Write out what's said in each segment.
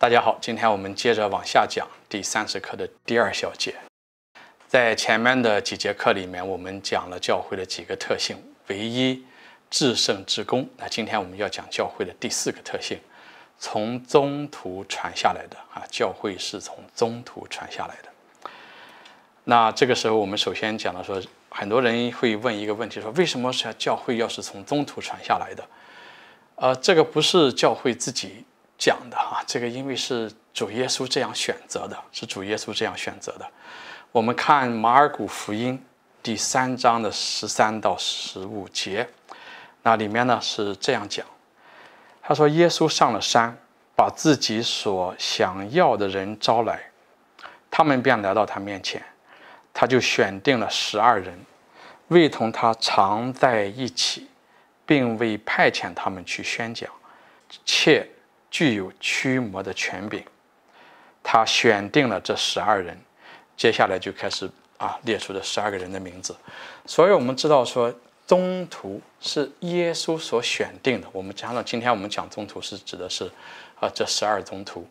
大家好，今天我们接着往下讲第三十课的第二小节。在前面的几节课里面，我们讲了教会的几个特性：唯一、至圣、至公。那今天我们要讲教会的第四个特性，从中途传下来的啊，教会是从中途传下来的。那这个时候，我们首先讲到说，很多人会问一个问题：说为什么是教会要是从中途传下来的？呃，这个不是教会自己。讲的哈，这个因为是主耶稣这样选择的，是主耶稣这样选择的。我们看马尔谷福音第三章的十三到十五节，那里面呢是这样讲，他说：“耶稣上了山，把自己所想要的人招来，他们便来到他面前，他就选定了十二人，为同他常在一起，并未派遣他们去宣讲，且。”具有驱魔的权柄，他选定了这十二人，接下来就开始啊列出这十二个人的名字。所以，我们知道说，宗徒是耶稣所选定的。我们加上今天我们讲宗徒，是指的是啊这十二宗徒。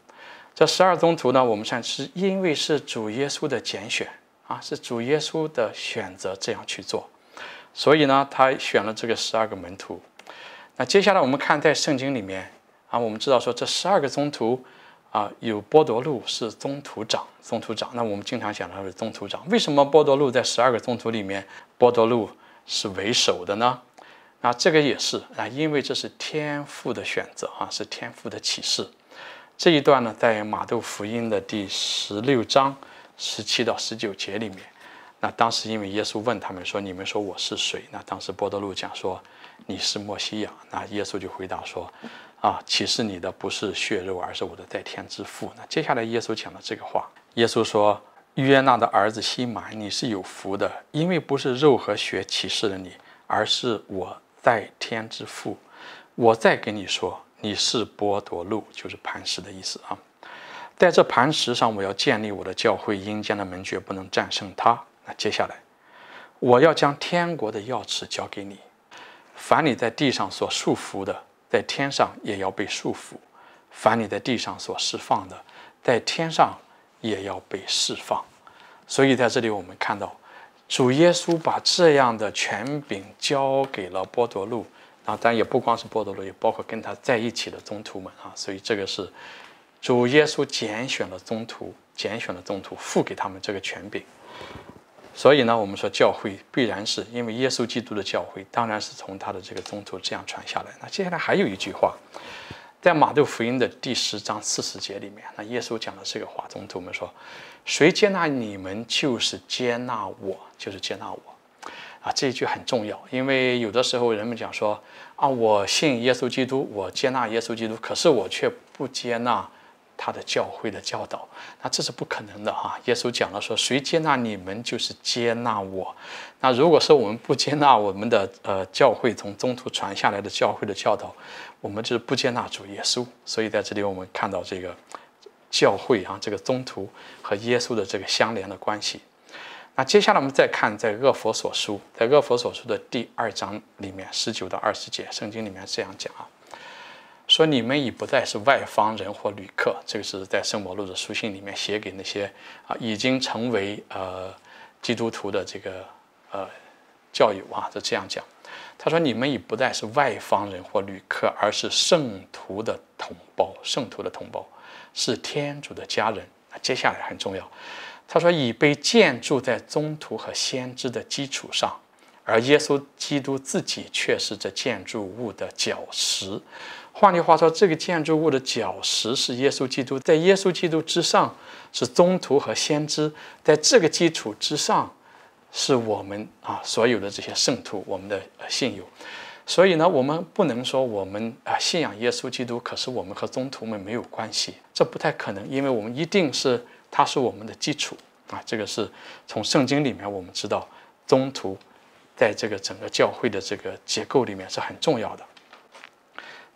这十二宗徒呢，我们看是因为是主耶稣的拣选啊，是主耶稣的选择这样去做，所以呢，他选了这个十二个门徒。那接下来我们看在圣经里面。啊，我们知道说这十二个宗徒，啊，有波多禄是宗徒长，宗徒长。那我们经常讲的是宗徒长。为什么波多禄在十二个宗徒里面，波多禄是为首的呢？那这个也是啊，因为这是天赋的选择啊，是天赋的启示。这一段呢，在马窦福音的第十六章十七到十九节里面。那当时因为耶稣问他们说：“你们说我是谁？”那当时波多禄讲说：“你是莫西亚。”那耶稣就回答说。啊！启示你的不是血肉，而是我的在天之父。那接下来，耶稣讲了这个话。耶稣说：“约纳的儿子西满，你是有福的，因为不是肉和血启示了你，而是我在天之父。我再跟你说，你是剥夺路，就是磐石的意思啊。在这磐石上，我要建立我的教会。阴间的门绝不能战胜它。那接下来，我要将天国的钥匙交给你，凡你在地上所束缚的。”在天上也要被束缚，凡你在地上所释放的，在天上也要被释放。所以在这里我们看到，主耶稣把这样的权柄交给了波多路啊，当然也不光是波多路，也包括跟他在一起的宗徒们啊。所以这个是主耶稣拣选了宗徒，拣选了宗徒，付给他们这个权柄。所以呢，我们说教会必然是因为耶稣基督的教会，当然是从他的这个宗徒这样传下来。那接下来还有一句话，在马窦福音的第十章四十节里面，那耶稣讲的这个话，宗徒们说：“谁接纳你们，就是接纳我，就是接纳我。”啊，这一句很重要，因为有的时候人们讲说啊，我信耶稣基督，我接纳耶稣基督，可是我却不接纳。他的教会的教导，那这是不可能的哈！耶稣讲了说，谁接纳你们，就是接纳我。那如果说我们不接纳我们的呃教会从中途传下来的教会的教导，我们就是不接纳主耶稣。所以在这里我们看到这个教会啊，这个中途和耶稣的这个相连的关系。那接下来我们再看，在《恶佛所书》在《恶佛所书》的第二章里面十九到二十节，圣经里面这样讲啊。说你们已不再是外方人或旅客，这个是在圣保禄的书信里面写给那些啊已经成为呃基督徒的这个呃教友啊，是这样讲。他说你们已不再是外方人或旅客，而是圣徒的同胞，圣徒的同胞是天主的家人。接下来很重要，他说已被建筑在宗徒和先知的基础上，而耶稣基督自己却是这建筑物的脚石。换句话说，这个建筑物的脚石是耶稣基督，在耶稣基督之上是宗徒和先知，在这个基础之上是我们啊所有的这些圣徒、我们的信友。所以呢，我们不能说我们啊信仰耶稣基督，可是我们和宗徒们没有关系，这不太可能，因为我们一定是他是我们的基础啊。这个是从圣经里面我们知道，宗徒在这个整个教会的这个结构里面是很重要的。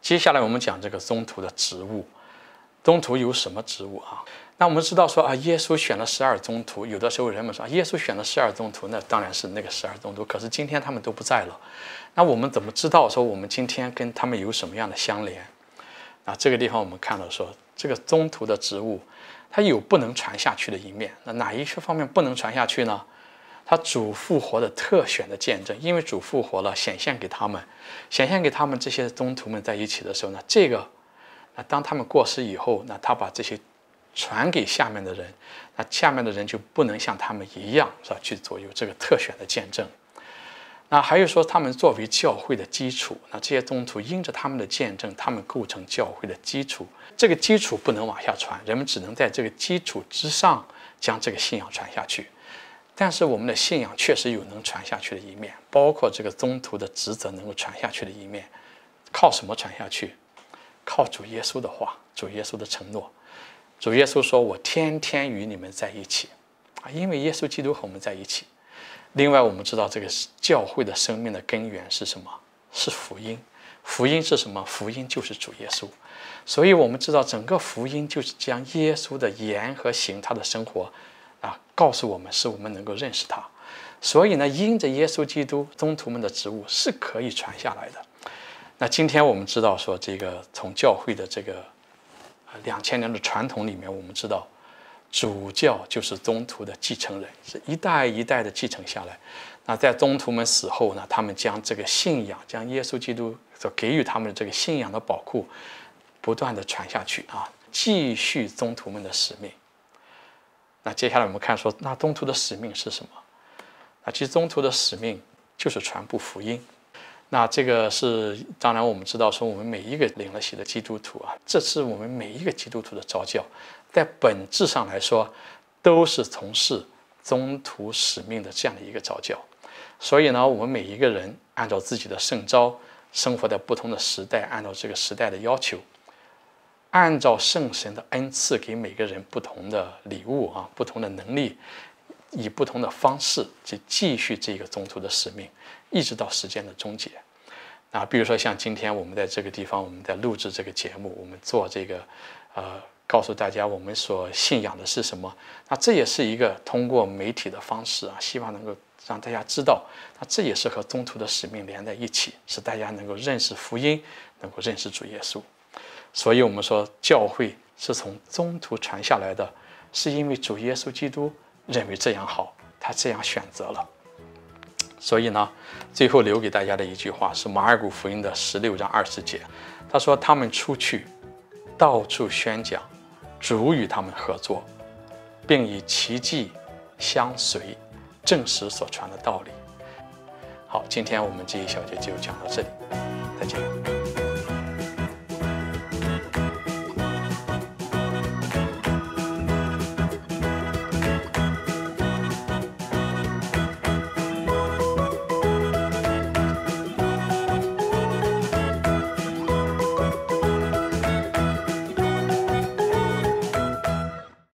接下来我们讲这个宗徒的职务，宗徒有什么职务啊？那我们知道说啊，耶稣选了十二宗徒，有的时候人们说啊，耶稣选了十二宗徒，那当然是那个十二宗徒。可是今天他们都不在了，那我们怎么知道说我们今天跟他们有什么样的相连？啊，这个地方我们看到说这个宗徒的职务，它有不能传下去的一面。那哪一些方面不能传下去呢？他主复活的特选的见证，因为主复活了，显现给他们，显现给他们这些宗徒们在一起的时候呢，这个，那当他们过世以后那他把这些传给下面的人，那下面的人就不能像他们一样是吧去做有这个特选的见证。那还有说，他们作为教会的基础，那这些宗徒因着他们的见证，他们构成教会的基础，这个基础不能往下传，人们只能在这个基础之上将这个信仰传下去。但是我们的信仰确实有能传下去的一面，包括这个宗徒的职责能够传下去的一面，靠什么传下去？靠主耶稣的话，主耶稣的承诺。主耶稣说：“我天天与你们在一起。”啊，因为耶稣基督和我们在一起。另外，我们知道这个教会的生命的根源是什么？是福音。福音是什么？福音就是主耶稣。所以，我们知道整个福音就是将耶稣的言和行，他的生活。啊，告诉我们，使我们能够认识他。所以呢，因着耶稣基督宗徒们的职务是可以传下来的。那今天我们知道说，这个从教会的这个两千年的传统里面，我们知道，主教就是宗徒的继承人，是一代一代的继承下来。那在宗徒们死后呢，他们将这个信仰，将耶稣基督所给予他们的这个信仰的宝库，不断的传下去啊，继续宗徒们的使命。那接下来我们看说，那宗徒的使命是什么？啊，其实宗徒的使命就是传播福音。那这个是，当然我们知道说，我们每一个领了洗的基督徒啊，这是我们每一个基督徒的召教，在本质上来说，都是从事宗徒使命的这样的一个召教。所以呢，我们每一个人按照自己的圣招，生活在不同的时代，按照这个时代的要求。按照圣神的恩赐，给每个人不同的礼物啊，不同的能力，以不同的方式去继续这个宗徒的使命，一直到时间的终结。啊，比如说像今天我们在这个地方，我们在录制这个节目，我们做这个，呃，告诉大家我们所信仰的是什么。那这也是一个通过媒体的方式啊，希望能够让大家知道。那这也是和宗徒的使命连在一起，使大家能够认识福音，能够认识主耶稣。所以，我们说教会是从中途传下来的，是因为主耶稣基督认为这样好，他这样选择了。所以呢，最后留给大家的一句话是马尔古福音的十六章二十节，他说：“他们出去，到处宣讲，主与他们合作，并以奇迹相随，证实所传的道理。”好，今天我们这一小节就讲到这里，再见。